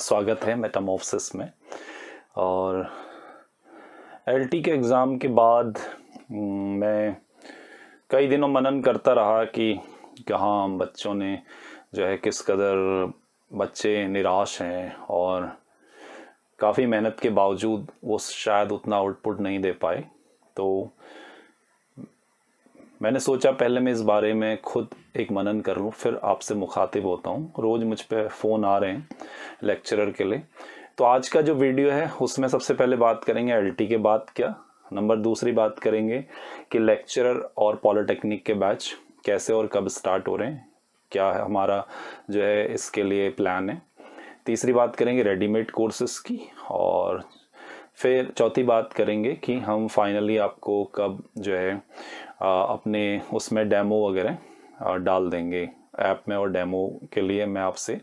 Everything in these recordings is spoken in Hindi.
स्वागत है मेटामोफसिस में और एलटी के एग्ज़ाम के बाद हम्म, मैं कई दिनों मनन करता रहा कि कहाँ बच्चों ने जो है किस कदर बच्चे निराश हैं और काफ़ी मेहनत के बावजूद वो शायद उतना आउटपुट नहीं दे पाए तो मैंने सोचा पहले मैं इस बारे में खुद एक मनन कर लूँ फिर आपसे मुखातिब होता हूँ रोज़ मुझ पर फ़ोन आ रहे हैं लेक्चरर के लिए तो आज का जो वीडियो है उसमें सबसे पहले बात करेंगे एल के बाद क्या नंबर दूसरी बात करेंगे कि लेक्चरर और पॉलिटेक्निक के बैच कैसे और कब स्टार्ट हो रहे हैं क्या है हमारा जो है इसके लिए प्लान है तीसरी बात करेंगे रेडीमेड कोर्सेस की और फिर चौथी बात करेंगे कि हम फाइनली आपको कब जो है अपने उसमें डेमो वगैरह डाल देंगे ऐप में और डेमो के लिए मैं आपसे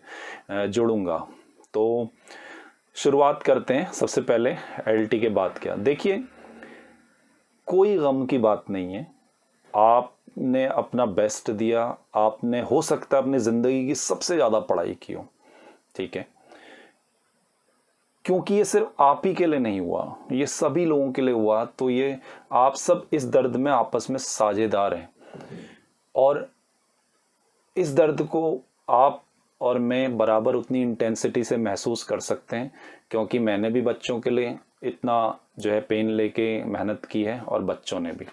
जुड़ूंगा तो शुरुआत करते हैं सबसे पहले एल के बाद क्या देखिए कोई गम की बात नहीं है आपने अपना बेस्ट दिया आपने हो सकता है अपनी ज़िंदगी की सबसे ज़्यादा पढ़ाई की हो ठीक है क्योंकि ये सिर्फ आप ही के लिए नहीं हुआ ये सभी लोगों के लिए हुआ तो ये आप सब इस दर्द में आपस में साझेदार हैं और इस दर्द को आप और मैं बराबर उतनी इंटेंसिटी से महसूस कर सकते हैं क्योंकि मैंने भी बच्चों के लिए इतना जो है पेन लेके मेहनत की है और बच्चों ने भी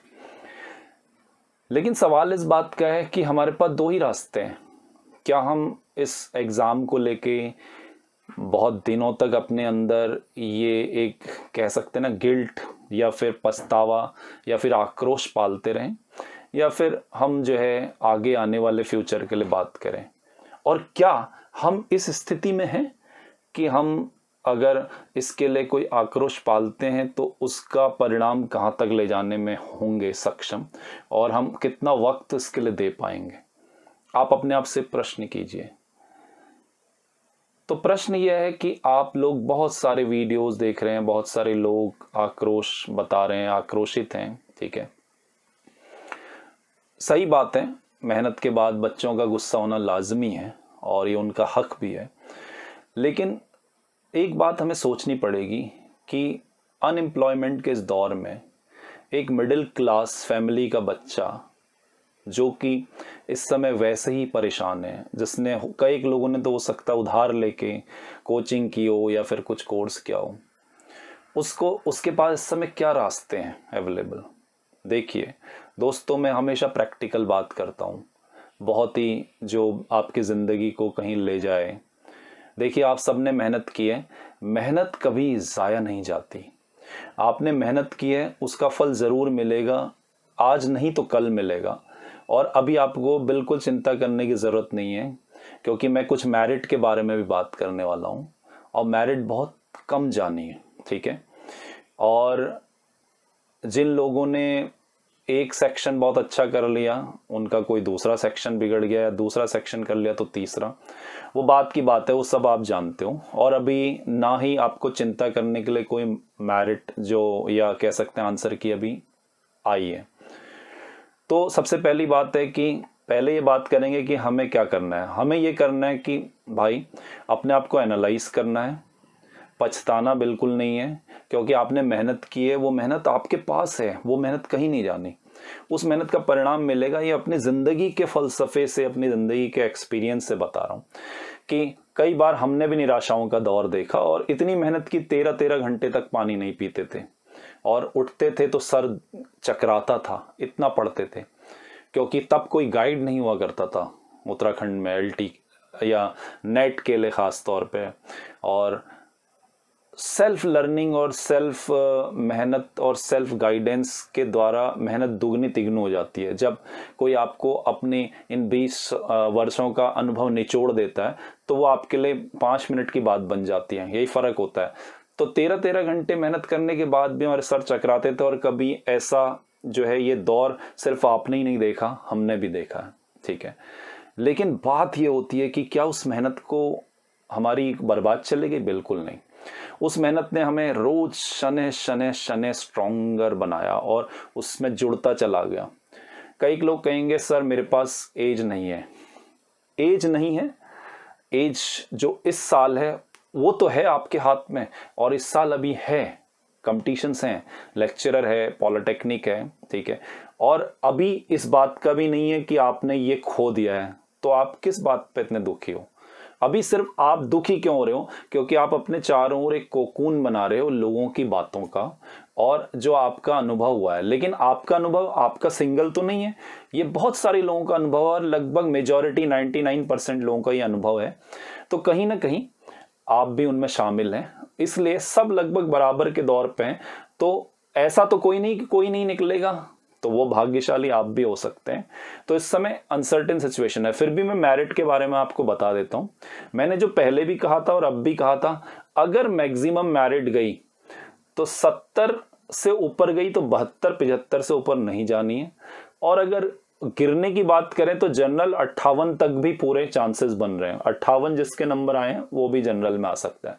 लेकिन सवाल इस बात का है कि हमारे पास दो ही रास्ते हैं क्या हम इस एग्ज़ाम को लेके बहुत दिनों तक अपने अंदर ये एक कह सकते हैं ना गिल्ट या फिर पछतावा या फिर आक्रोश पालते रहें या फिर हम जो है आगे आने वाले फ्यूचर के लिए बात करें और क्या हम इस स्थिति में हैं कि हम अगर इसके लिए कोई आक्रोश पालते हैं तो उसका परिणाम कहाँ तक ले जाने में होंगे सक्षम और हम कितना वक्त इसके लिए दे पाएंगे आप अपने आप से प्रश्न कीजिए तो प्रश्न यह है कि आप लोग बहुत सारे वीडियोस देख रहे हैं बहुत सारे लोग आक्रोश बता रहे हैं आक्रोशित हैं ठीक है सही बात है मेहनत के बाद बच्चों का गुस्सा होना लाजमी है और ये उनका हक भी है लेकिन एक बात हमें सोचनी पड़ेगी कि अनएम्प्लॉयमेंट के इस दौर में एक मिडिल क्लास फैमिली का बच्चा जो कि इस समय वैसे ही परेशान है जिसने कई लोगों ने तो हो सकता उधार लेके कोचिंग की हो या फिर कुछ कोर्स किया हो उसको उसके पास इस समय क्या रास्ते हैं अवेलेबल देखिए दोस्तों मैं हमेशा प्रैक्टिकल बात करता हूँ बहुत ही जो आपकी ज़िंदगी को कहीं ले जाए देखिए आप सब ने मेहनत की है मेहनत कभी ज़ाया नहीं जाती आपने मेहनत की है उसका फल ज़रूर मिलेगा आज नहीं तो कल मिलेगा और अभी आपको बिल्कुल चिंता करने की ज़रूरत नहीं है क्योंकि मैं कुछ मैरिट के बारे में भी बात करने वाला हूँ और मैरिट बहुत कम जानी है ठीक है और जिन लोगों ने एक सेक्शन बहुत अच्छा कर लिया उनका कोई दूसरा सेक्शन बिगड़ गया या दूसरा सेक्शन कर लिया तो तीसरा वो बात की बात है वो सब आप जानते हो और अभी ना ही आपको चिंता करने के लिए कोई मैरिट जो या कह सकते हैं आंसर की अभी आई है तो सबसे पहली बात है कि पहले ये बात करेंगे कि हमें क्या करना है हमें ये करना है कि भाई अपने आप को एनालाइज करना है पछताना बिल्कुल नहीं है क्योंकि आपने मेहनत की है वो मेहनत आपके पास है वो मेहनत कहीं नहीं जानी उस मेहनत का परिणाम मिलेगा ये अपनी ज़िंदगी के फलसफे से अपनी ज़िंदगी के एक्सपीरियंस से बता रहा हूँ कि कई बार हमने भी निराशाओं का दौर देखा और इतनी मेहनत की तेरह तेरह घंटे तक पानी नहीं पीते थे और उठते थे तो सर चकराता था इतना पढ़ते थे क्योंकि तब कोई गाइड नहीं हुआ करता था उत्तराखंड में एल या नेट के लिए ख़ास तौर पे और सेल्फ लर्निंग और सेल्फ मेहनत और सेल्फ गाइडेंस के द्वारा मेहनत दुगनी तिगनी हो जाती है जब कोई आपको अपने इन 20 वर्षों का अनुभव निचोड़ देता है तो वो आपके लिए पाँच मिनट की बात बन जाती है यही फ़र्क होता है तो तेरह तेरह घंटे मेहनत करने के बाद भी हमारे सर चकराते थे और कभी ऐसा जो है ये दौर सिर्फ आपने ही नहीं देखा हमने भी देखा ठीक है लेकिन बात ये होती है कि क्या उस मेहनत को हमारी बर्बाद चलेगी बिल्कुल नहीं उस मेहनत ने हमें रोज शने शने शने स्ट्रोंगर बनाया और उसमें जुड़ता चला गया कई लोग कहेंगे सर मेरे पास एज नहीं है एज नहीं है एज जो इस साल है वो तो है आपके हाथ में और इस साल अभी है कंपटीशंस हैं लेक्चरर है पॉलिटेक्निक है ठीक है और अभी इस बात का भी नहीं है कि आपने ये खो दिया है तो आप किस बात पे इतने दुखी हो अभी सिर्फ आप दुखी क्यों हो रहे हो क्योंकि आप अपने चारों ओर एक कोकून बना रहे हो लोगों की बातों का और जो आपका अनुभव हुआ है लेकिन आपका अनुभव आपका सिंगल तो नहीं है ये बहुत सारे लोगों का अनुभव और लगभग मेजॉरिटी 99 परसेंट लोगों का ये अनुभव है तो कहीं ना कहीं आप भी उनमें शामिल हैं इसलिए सब लगभग बराबर के दौर पे हैं तो ऐसा तो कोई नहीं कि कोई नहीं निकलेगा तो वो भाग्यशाली आप भी हो सकते हैं तो इस समय अनसर्टेन सिचुएशन है फिर भी मैं मैरिट के बारे में आपको बता देता हूं मैंने जो पहले भी कहा था और अब भी कहा था अगर मैक्सिमम मैरिट गई तो सत्तर से ऊपर गई तो बहत्तर पिछहत्तर से ऊपर नहीं जानी है और अगर गिरने की बात करें तो जनरल अट्ठावन तक भी पूरे चांसेस बन रहे हैं अट्ठावन जिसके नंबर आए हैं वो भी जनरल में आ सकता है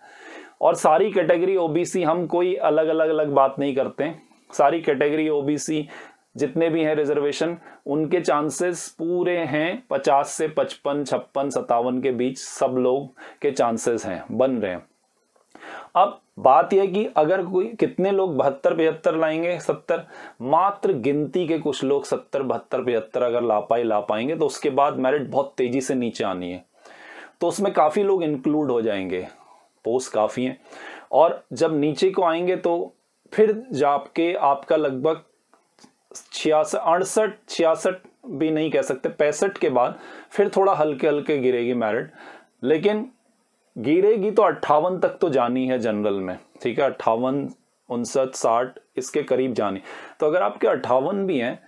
और सारी कैटेगरी ओबीसी हम कोई अलग अलग अलग बात नहीं करते सारी कैटेगरी ओबीसी जितने भी हैं रिजर्वेशन उनके चांसेस पूरे हैं पचास से पचपन छप्पन सत्तावन के बीच सब लोग के चांसेस हैं बन रहे हैं अब बात यह कि अगर कोई कितने लोग बहत्तर पिहत्तर लाएंगे सत्तर मात्र गिनती के कुछ लोग सत्तर बहत्तर पिहत्तर अगर ला पाए ला पाएंगे तो उसके बाद मेरिट बहुत तेजी से नीचे आनी है तो उसमें काफ़ी लोग इंक्लूड हो जाएंगे पोस्ट काफ़ी हैं और जब नीचे को आएंगे तो फिर जाके आपका लगभग छियासठ अड़सठ छियासठ भी नहीं कह सकते पैंसठ के बाद फिर थोड़ा हल्के हल्के गिरेगी मेरिट लेकिन गिरेगी तो अट्ठावन तक तो जानी है जनरल में ठीक है अट्ठावन उनसठ साठ इसके करीब जानी तो अगर आपके अट्ठावन भी हैं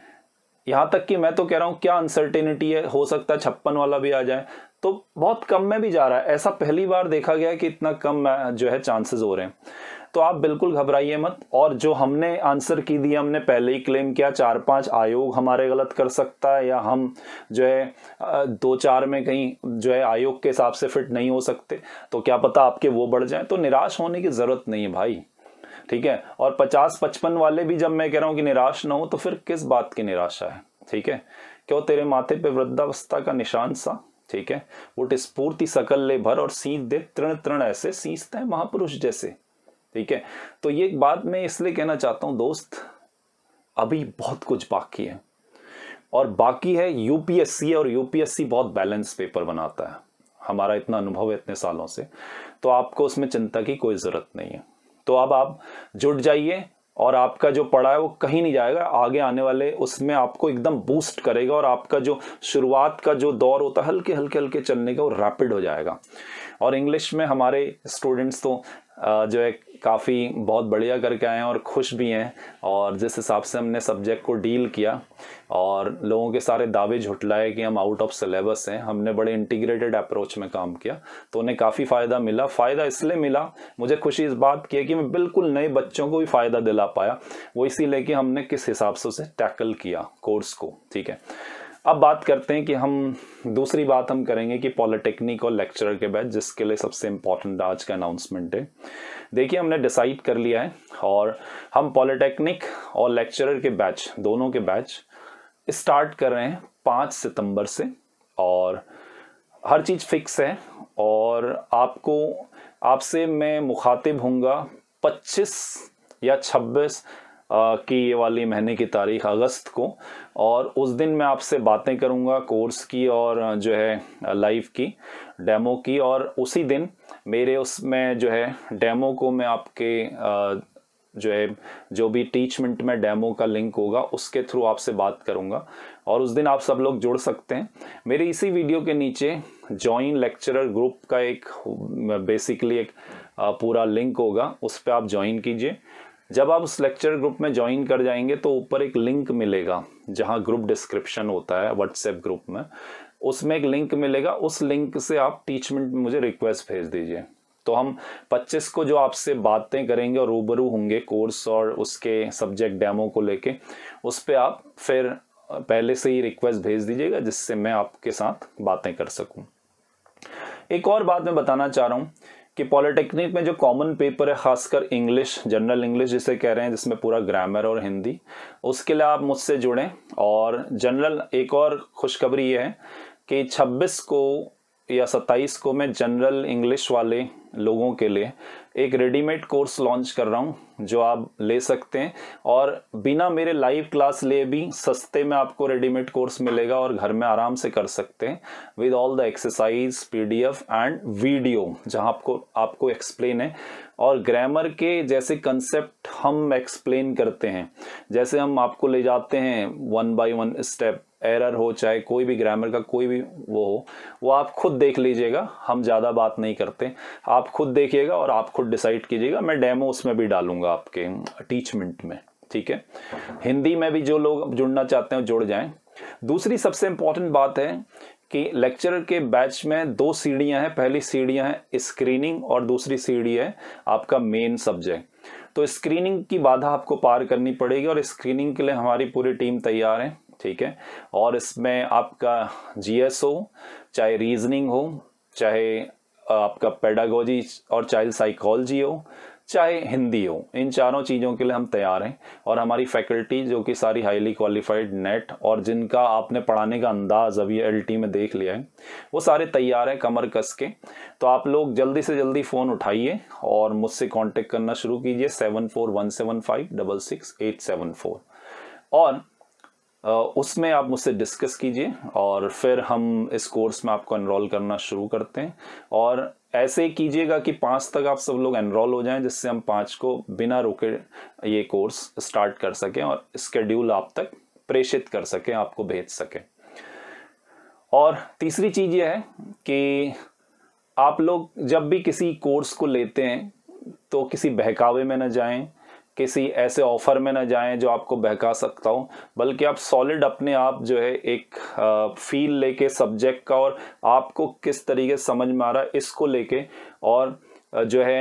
यहां तक कि मैं तो कह रहा हूं क्या अनसर्टेनिटी है हो सकता है छप्पन वाला भी आ जाए तो बहुत कम में भी जा रहा है ऐसा पहली बार देखा गया है कि इतना कम जो है चांसेस हो रहे हैं तो आप बिल्कुल घबराइए मत और जो हमने आंसर की दी हमने पहले ही क्लेम किया चार पांच आयोग हमारे गलत कर सकता है या हम जो है दो चार में कहीं जो है आयोग के हिसाब से फिट नहीं हो सकते तो क्या पता आपके वो बढ़ जाए तो निराश होने की ज़रूरत नहीं है भाई ठीक है और पचास पचपन वाले भी जब मैं कह रहा हूँ कि निराश ना हो तो फिर किस बात की निराशा है ठीक है क्यों तेरे माथे पे वृद्धावस्था का निशान सा ठीक है वो स्फूर्ति सकल ले भर और सींच दे तृण तृण ऐसे सींचते हैं महापुरुष जैसे ठीक है तो ये बात मैं इसलिए कहना चाहता हूं दोस्त अभी बहुत कुछ बाकी है और बाकी है यूपीएससी और यूपीएससी बहुत बैलेंस पेपर बनाता है हमारा इतना अनुभव है इतने सालों से तो आपको उसमें चिंता की कोई ज़रूरत नहीं है तो अब आप जुट जाइए और आपका जो पढ़ा है वो कहीं नहीं जाएगा आगे आने वाले उसमें आपको एकदम बूस्ट करेगा और आपका जो शुरुआत का जो दौर होता है हल्के हल्के हल्के चलने का वो रैपिड हो जाएगा और इंग्लिश में हमारे स्टूडेंट्स तो जो है काफ़ी बहुत बढ़िया करके आए हैं और खुश भी हैं और जिस हिसाब से हमने सब्जेक्ट को डील किया और लोगों के सारे दावे झुटलाए कि हम आउट ऑफ सिलेबस हैं हमने बड़े इंटीग्रेटेड अप्रोच में काम किया तो उन्हें काफ़ी फ़ायदा मिला फ़ायदा इसलिए मिला मुझे खुशी इस बात की है कि मैं बिल्कुल नए बच्चों को भी फ़ायदा दिला पाया वो इसी कि हमने किस हिसाब से उसे टैकल किया कोर्स को ठीक है अब बात करते हैं कि हम दूसरी बात हम करेंगे कि पॉलिटेक्निक और लेक्चरर के बैच जिसके लिए सबसे इम्पॉर्टेंट आज का अनाउंसमेंट है देखिए हमने डिसाइड कर लिया है और हम पॉलिटेक्निक और लेक्चरर के बैच दोनों के बैच स्टार्ट कर रहे हैं पाँच सितंबर से और हर चीज़ फिक्स है और आपको आपसे मैं मुखातिब हूँगा पच्चीस या छब्बीस की ये वाली महीने की तारीख अगस्त को और उस दिन मैं आपसे बातें करूँगा कोर्स की और जो है लाइव की डेमो की और उसी दिन मेरे उसमें जो है डेमो को मैं आपके जो है जो भी टीचमेंट में डेमो का लिंक होगा उसके थ्रू आपसे बात करूंगा और उस दिन आप सब लोग जुड़ सकते हैं मेरे इसी वीडियो के नीचे जॉइन लेक्चरर ग्रुप का एक बेसिकली एक पूरा लिंक होगा उस पर आप ज्वाइन कीजिए जब आप उस लेक्चर ग्रुप में ज्वाइन कर जाएंगे तो ऊपर एक लिंक मिलेगा जहां ग्रुप डिस्क्रिप्शन होता है व्हाट्सएप ग्रुप में उसमें एक लिंक मिलेगा उस लिंक से आप टीचमेंट मुझे रिक्वेस्ट भेज दीजिए तो हम 25 को जो आपसे बातें करेंगे और रूबरू होंगे कोर्स और उसके सब्जेक्ट डेमो को लेके उस पर आप फिर पहले से ही रिक्वेस्ट भेज दीजिएगा जिससे मैं आपके साथ बातें कर सकूं एक और बात मैं बताना चाह रहा हूँ कि पॉलिटेक्निक में जो कॉमन पेपर है खासकर इंग्लिश जनरल इंग्लिश जिसे कह रहे हैं जिसमें पूरा ग्रामर और हिंदी उसके लिए आप मुझसे जुड़ें और जनरल एक और खुशखबरी ये है कि 26 को या 27 को मैं जनरल इंग्लिश वाले लोगों के लिए एक रेडीमेड कोर्स लॉन्च कर रहा हूँ जो आप ले सकते हैं और बिना मेरे लाइव क्लास लिए भी सस्ते में आपको रेडीमेड कोर्स मिलेगा और घर में आराम से कर सकते हैं with all the exercise PDF and video जहाँ आपको आपको एक्सप्लेन है और ग्रामर के जैसे कंसेप्ट हम एक्सप्लेन करते हैं जैसे हम आपको ले जाते हैं one by one step error हो चाहे कोई भी ग्रामर का कोई भी वो हो वो आप खुद देख लीजिएगा हम ज़्यादा बात नहीं करते आप आप खुद देखिएगा और आप खुद डिसाइड कीजिएगा मैं डेमो उसमें भी डालूंगा आपके टीचमेंट में ठीक है हिंदी में भी जो लोग जुड़ना चाहते हैं जुड़ जाएं दूसरी सबसे इंपॉर्टेंट बात है कि लेक्चरर के बैच में दो सीढ़ियां हैं पहली सीढ़ियां हैं स्क्रीनिंग और दूसरी सीढ़ी है आपका मेन सब्जेक्ट तो स्क्रीनिंग की बाधा आपको पार करनी पड़ेगी और स्क्रीनिंग के लिए हमारी पूरी टीम तैयार है ठीक है और इसमें आपका जीएस हो चाहे रीजनिंग हो चाहे आपका पेडागोजी और चाइल्ड साइकोलॉजी हो चाहे हिंदी हो इन चारों चीज़ों के लिए हम तैयार हैं और हमारी फैकल्टी जो कि सारी हाईली क्वालिफाइड नेट और जिनका आपने पढ़ाने का अंदाज अभी एल में देख लिया है वो सारे तैयार हैं कमर कस के तो आप लोग जल्दी से जल्दी फ़ोन उठाइए और मुझसे कांटेक्ट करना शुरू कीजिए seven four one seven five double six eight seven four और उसमें आप मुझसे डिस्कस कीजिए और फिर हम इस कोर्स में आपको एनरोल करना शुरू करते हैं और ऐसे कीजिएगा कि पाँच तक आप सब लोग एनरोल हो जाएं जिससे हम पाँच को बिना रुके ये कोर्स स्टार्ट कर सकें और स्केड्यूल आप तक प्रेषित कर सकें आपको भेज सकें और तीसरी चीज़ ये है कि आप लोग जब भी किसी कोर्स को लेते हैं तो किसी बहकावे में ना जाएं किसी ऐसे ऑफर में ना जाएं जो आपको बहका सकता हो बल्कि आप सॉलिड अपने आप जो है एक फील लेके सब्जेक्ट का और आपको किस तरीके समझ में आ रहा है इसको लेके और जो है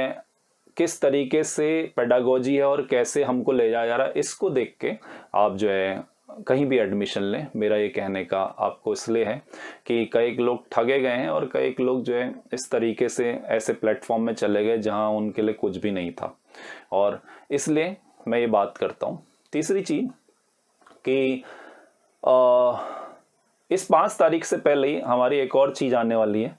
किस तरीके से पेडागोजी है और कैसे हमको ले जाया जा रहा है इसको देख के आप जो है कहीं भी एडमिशन लें मेरा ये कहने का आपको इसलिए है कि कई लोग ठगे गए हैं और कई लोग जो है इस तरीके से ऐसे प्लेटफॉर्म में चले गए जहां उनके लिए कुछ भी नहीं था और इसलिए मैं ये बात करता हूँ तीसरी चीज़ कि आ, इस पाँच तारीख से पहले ही हमारी एक और चीज़ आने वाली है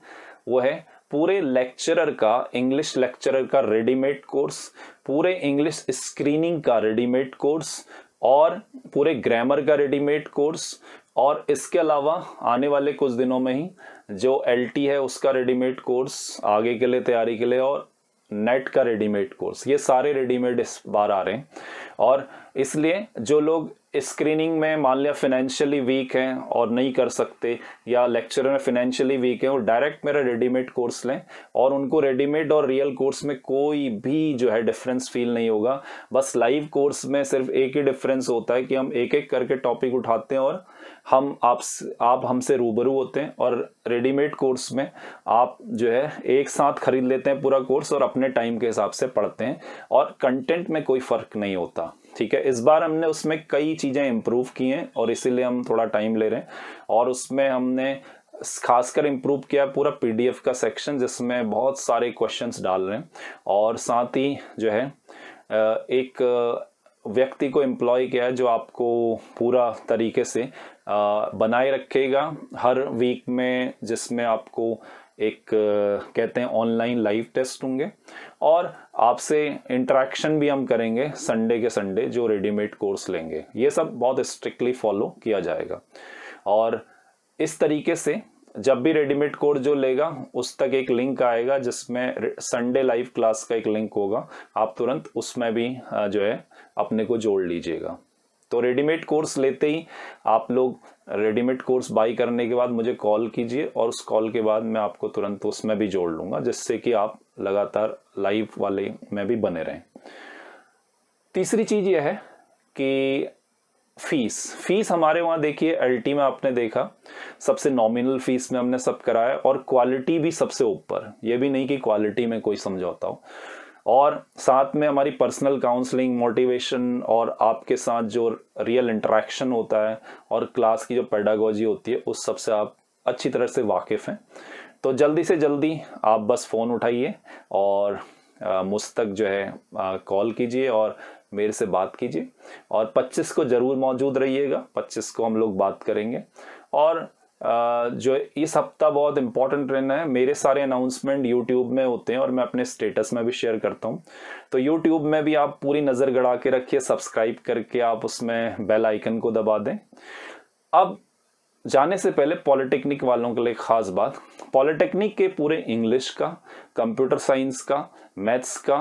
वो है पूरे लेक्चरर का इंग्लिश लेक्चरर का रेडीमेड कोर्स पूरे इंग्लिश स्क्रीनिंग का रेडीमेड कोर्स और पूरे ग्रामर का रेडीमेड कोर्स और इसके अलावा आने वाले कुछ दिनों में ही जो एल है उसका रेडीमेड कोर्स आगे के लिए तैयारी के लिए और नेट का रेडीमेड कोर्स ये सारे रेडीमेड इस बार आ रहे हैं और इसलिए जो लोग स्क्रीनिंग में मान लिया फिनेंशियली वीक हैं और नहीं कर सकते या लेक्चर में फिनेंशियली वीक हैं वो डायरेक्ट मेरा रेडीमेड कोर्स लें और उनको रेडीमेड और रियल कोर्स में कोई भी जो है डिफरेंस फील नहीं होगा बस लाइव कोर्स में सिर्फ एक ही डिफरेंस होता है कि हम एक एक करके टॉपिक उठाते हैं और हम आप आप हमसे रूबरू होते हैं और रेडीमेड कोर्स में आप जो है एक साथ खरीद लेते हैं पूरा कोर्स और अपने टाइम के हिसाब से पढ़ते हैं और कंटेंट में कोई फ़र्क नहीं होता ठीक है इस बार हमने उसमें कई चीज़ें इम्प्रूव की हैं और इसीलिए हम थोड़ा टाइम ले रहे हैं और उसमें हमने खासकर इम्प्रूव किया पूरा पीडीएफ का सेक्शन जिसमें बहुत सारे क्वेश्चंस डाल रहे हैं और साथ ही जो है एक व्यक्ति को एम्प्लॉय किया है जो आपको पूरा तरीके से बनाए रखेगा हर वीक में जिसमें आपको एक कहते हैं ऑनलाइन लाइव टेस्ट होंगे और आपसे इंट्रैक्शन भी हम करेंगे संडे के संडे जो रेडीमेड कोर्स लेंगे ये सब बहुत स्ट्रिक्टली फॉलो किया जाएगा और इस तरीके से जब भी रेडीमेड कोर्स जो लेगा उस तक एक लिंक आएगा जिसमें संडे लाइव क्लास का एक लिंक होगा आप तुरंत उसमें भी जो है अपने को जोड़ लीजिएगा तो रेडीमेड कोर्स लेते ही आप लोग रेडीमेड कोर्स बाई करने के बाद मुझे कॉल कीजिए और उस कॉल के बाद मैं आपको तुरंत उसमें भी जोड़ लूँगा जिससे कि आप लगातार लाइव वाले में भी बने रहें तीसरी चीज़ यह है कि फीस फीस हमारे वहां देखिए एलटी में आपने देखा सबसे नॉमिनल फीस में हमने सब कराया और क्वालिटी भी सबसे ऊपर यह भी नहीं कि क्वालिटी में कोई समझौता हो और साथ में हमारी पर्सनल काउंसलिंग मोटिवेशन और आपके साथ जो रियल इंटरेक्शन होता है और क्लास की जो पेडागोजी होती है उस सबसे आप अच्छी तरह से वाकिफ़ हैं तो जल्दी से जल्दी आप बस फ़ोन उठाइए और मुझ तक जो है कॉल कीजिए और मेरे से बात कीजिए और 25 को ज़रूर मौजूद रहिएगा 25 को हम लोग बात करेंगे और जो इस हफ्ता बहुत इंपॉर्टेंट रहना है मेरे सारे अनाउंसमेंट यूट्यूब में होते हैं और मैं अपने स्टेटस में भी शेयर करता हूँ तो यूट्यूब में भी आप पूरी नज़र गड़ा के रखिए सब्सक्राइब करके आप उसमें बेल आइकन को दबा दें अब जाने से पहले पॉलिटेक्निक वालों के लिए खास बात पॉलिटेक्निक के पूरे इंग्लिश का कंप्यूटर साइंस का मैथ्स का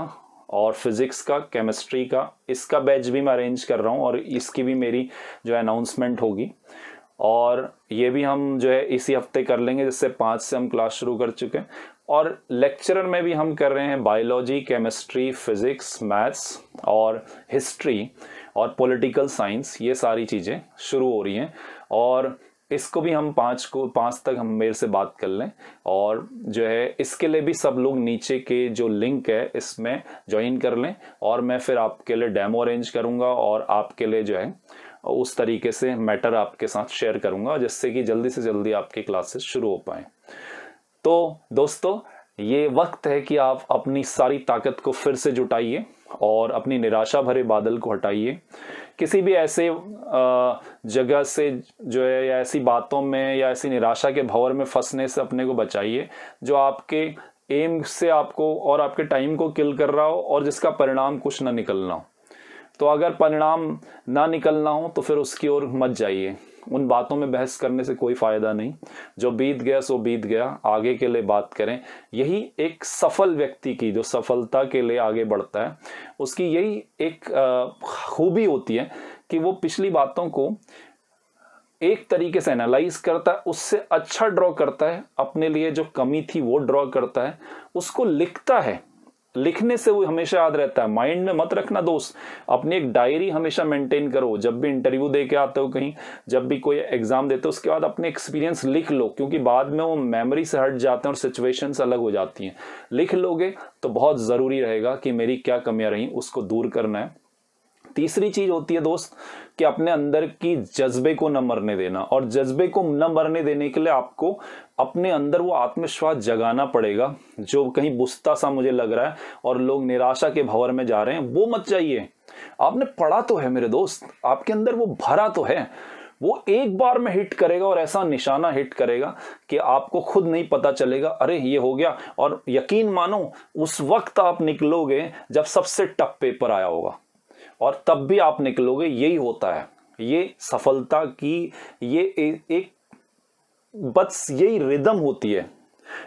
और फिज़िक्स का केमिस्ट्री का इसका बैच भी मैं अरेंज कर रहा हूँ और इसकी भी मेरी जो अनाउंसमेंट होगी और ये भी हम जो है इसी हफ्ते कर लेंगे जिससे पाँच से हम क्लास शुरू कर चुके हैं और लेक्चरर में भी हम कर रहे हैं बायोलॉजी केमिस्ट्री फिज़िक्स मैथ्स और हिस्ट्री और पॉलिटिकल साइंस ये सारी चीज़ें शुरू हो रही हैं और इसको भी हम पाँच को पाँच तक हम मेरे से बात कर लें और जो है इसके लिए भी सब लोग नीचे के जो लिंक है इसमें ज्वाइन कर लें और मैं फिर आपके लिए डेमो अरेंज करूँगा और आपके लिए जो है उस तरीके से मैटर आपके साथ शेयर करूँगा जिससे कि जल्दी से जल्दी आपकी क्लासेस शुरू हो पाएँ तो दोस्तों ये वक्त है कि आप अपनी सारी ताकत को फिर से जुटाइए और अपनी निराशा भरे बादल को हटाइए किसी भी ऐसे जगह से जो है या ऐसी बातों में या ऐसी निराशा के भंवर में फंसने से अपने को बचाइए जो आपके एम से आपको और आपके टाइम को किल कर रहा हो और जिसका परिणाम कुछ ना निकलना हो तो अगर परिणाम ना निकलना हो तो फिर उसकी ओर मत जाइए उन बातों में बहस करने से कोई फ़ायदा नहीं जो बीत गया सो बीत गया आगे के लिए बात करें यही एक सफल व्यक्ति की जो सफलता के लिए आगे बढ़ता है उसकी यही एक खूबी होती है कि वो पिछली बातों को एक तरीके से एनालाइज करता है उससे अच्छा ड्रॉ करता है अपने लिए जो कमी थी वो ड्रॉ करता है उसको लिखता है लिखने से वो हमेशा याद रहता है माइंड में मत रखना दोस्त अपनी एक डायरी हमेशा मेंटेन करो जब भी इंटरव्यू दे के आते हो कहीं जब भी कोई एग्जाम देते हो उसके बाद अपने एक्सपीरियंस लिख लो क्योंकि बाद में वो मेमोरी से हट जाते हैं और सिचुएशंस अलग हो जाती हैं लिख लोगे तो बहुत ज़रूरी रहेगा कि मेरी क्या कमियाँ रहीं उसको दूर करना है तीसरी चीज होती है दोस्त कि अपने अंदर की जज्बे को न मरने देना और जज्बे को न मरने देने के लिए आपको अपने अंदर वो आत्मविश्वास जगाना पड़ेगा जो कहीं बुस्ता सा मुझे लग रहा है और लोग निराशा के भवर में जा रहे हैं वो मत चाहिए आपने पढ़ा तो है मेरे दोस्त आपके अंदर वो भरा तो है वो एक बार में हिट करेगा और ऐसा निशाना हिट करेगा कि आपको खुद नहीं पता चलेगा अरे ये हो गया और यकीन मानो उस वक्त आप निकलोगे जब सबसे टफ पेपर आया होगा और तब भी आप निकलोगे यही होता है ये सफलता की ये ए, एक बस यही रिदम होती है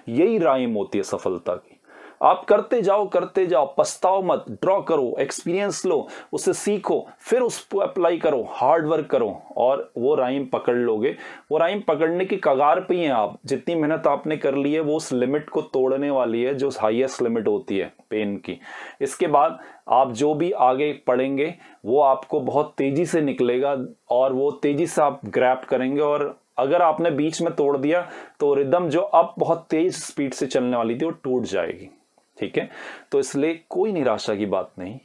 यही राइम होती है सफलता की आप करते जाओ करते जाओ पछताओ मत ड्रॉ करो एक्सपीरियंस लो उसे सीखो फिर उस पर अप्लाई करो हार्ड वर्क करो और वो राइम पकड़ लोगे वो राइम पकड़ने की कगार पे ही हैं आप जितनी मेहनत आपने कर ली है वो उस लिमिट को तोड़ने वाली है जो हाईएस्ट लिमिट होती है पेन की इसके बाद आप जो भी आगे पढ़ेंगे वो आपको बहुत तेज़ी से निकलेगा और वो तेज़ी से आप ग्रैप करेंगे और अगर आपने बीच में तोड़ दिया तो रिदम जो अब बहुत तेज़ स्पीड से चलने वाली थी वो टूट जाएगी ठीक है तो इसलिए कोई निराशा की बात नहीं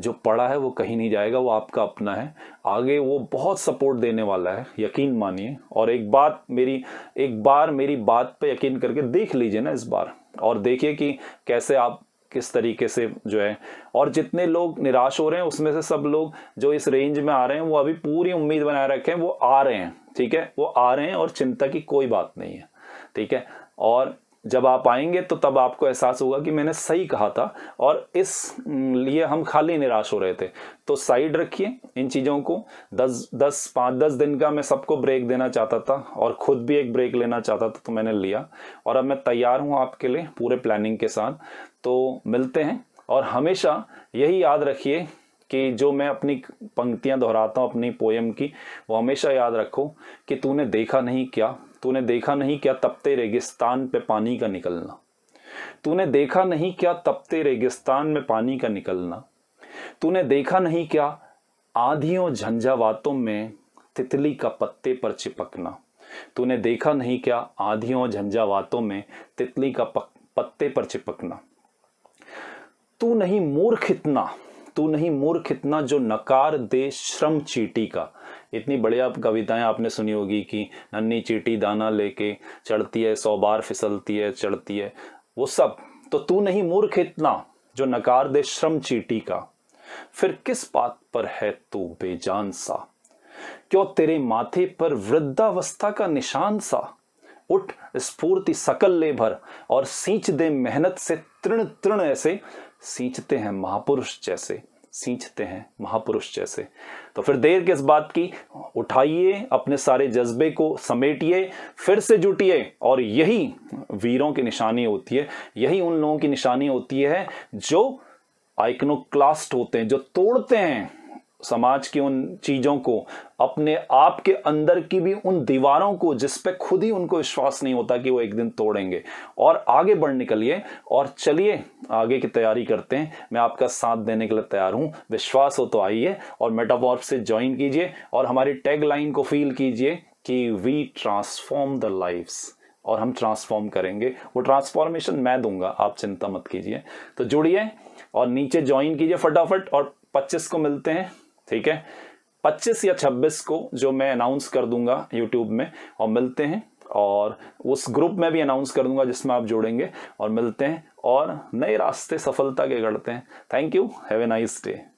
जो पढ़ा है वो कहीं नहीं जाएगा वो आपका अपना है आगे वो बहुत सपोर्ट देने वाला है यकीन मानिए और एक बात मेरी एक बार मेरी बात पे यकीन करके देख लीजिए ना इस बार और देखिए कि कैसे आप किस तरीके से जो है और जितने लोग निराश हो रहे हैं उसमें से सब लोग जो इस रेंज में आ रहे हैं वो अभी पूरी उम्मीद बनाए रखे हैं वो आ रहे हैं ठीक है वो आ रहे हैं और चिंता की कोई बात नहीं है ठीक है और जब आप आएंगे तो तब आपको एहसास होगा कि मैंने सही कहा था और इस लिए हम खाली निराश हो रहे थे तो साइड रखिए इन चीज़ों को दस दस पाँच दस दिन का मैं सबको ब्रेक देना चाहता था और ख़ुद भी एक ब्रेक लेना चाहता था तो मैंने लिया और अब मैं तैयार हूँ आपके लिए पूरे प्लानिंग के साथ तो मिलते हैं और हमेशा यही याद रखिए कि जो मैं अपनी पंक्तियाँ दोहराता हूँ अपनी पोएम की वो हमेशा याद रखो कि तूने देखा नहीं क्या तूने देखा नहीं क्या तपते रेगिस्तान पे पानी का निकलना तूने देखा नहीं क्या तपते रेगिस्तान में पानी का निकलना तूने देखा नहीं क्या आधियों झंझावातों में तितली का पत्ते पर चिपकना तूने देखा नहीं क्या आधियों झंझावातों में तितली का पत्ते पर चिपकना तू नहीं मूर्ख इतना तू नहीं मूर्ख इतना जो नकार दे श्रम चीटी का इतनी बढ़िया कविताएं आपने सुनी होगी कि नन्ही चीटी दाना लेके चढ़ती है सौ बार फिसलती है चढ़ती है वो सब तो तू नहीं मूर्ख इतना जो नकार दे श्रम चीटी का फिर किस बात पर है तू बेजान सा क्यों तेरे माथे पर वृद्धावस्था का निशान सा उठ स्फूर्ति सकल ले भर और सींच दे मेहनत से तृण तृण ऐसे सींचते हैं महापुरुष जैसे सींचते हैं महापुरुष जैसे तो फिर देर किस बात की उठाइए अपने सारे जज्बे को समेटिए फिर से जुटिए और यही वीरों की निशानी होती है यही उन लोगों की निशानी होती है जो आइकनोक्लास्ट होते हैं जो तोड़ते हैं समाज की उन चीज़ों को अपने आप के अंदर की भी उन दीवारों को जिस पे खुद ही उनको विश्वास नहीं होता कि वो एक दिन तोड़ेंगे और आगे बढ़ निकलिए और चलिए आगे की तैयारी करते हैं मैं आपका साथ देने के लिए तैयार हूँ विश्वास हो तो आइए और मेटावॉर्प से ज्वाइन कीजिए और हमारी टैग लाइन को फील कीजिए कि वी ट्रांसफॉर्म द लाइफ्स और हम ट्रांसफॉर्म करेंगे वो ट्रांसफॉर्मेशन मैं दूंगा आप चिंता मत कीजिए तो जुड़िए और नीचे ज्वाइन कीजिए फटाफट और 25 को मिलते हैं ठीक है 25 या 26 को जो मैं अनाउंस कर दूंगा यूट्यूब में और मिलते हैं और उस ग्रुप में भी अनाउंस कर दूंगा जिसमें आप जोड़ेंगे और मिलते हैं और नए रास्ते सफलता के गढ़ते हैं thank you have a nice day